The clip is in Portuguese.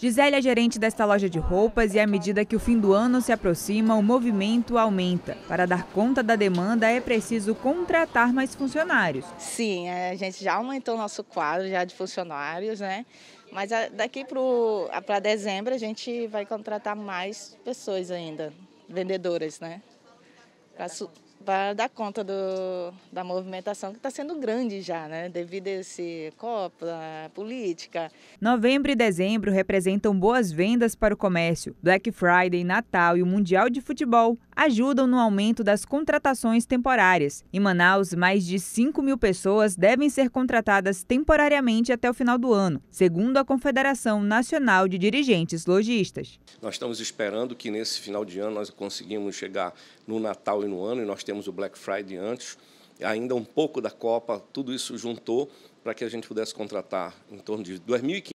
Gisele é gerente desta loja de roupas e à medida que o fim do ano se aproxima, o movimento aumenta. Para dar conta da demanda, é preciso contratar mais funcionários. Sim, é, a gente já aumentou nosso quadro já de funcionários, né? Mas daqui para dezembro a gente vai contratar mais pessoas ainda, vendedoras, né? Para para dar conta do, da movimentação que está sendo grande já, né? Devido a esse a política. Novembro e dezembro representam boas vendas para o comércio, Black Friday, Natal e o Mundial de Futebol ajudam no aumento das contratações temporárias. Em Manaus, mais de 5 mil pessoas devem ser contratadas temporariamente até o final do ano, segundo a Confederação Nacional de Dirigentes Logistas. Nós estamos esperando que nesse final de ano nós conseguimos chegar no Natal e no ano, e nós temos o Black Friday antes ainda um pouco da Copa, tudo isso juntou para que a gente pudesse contratar em torno de 2.500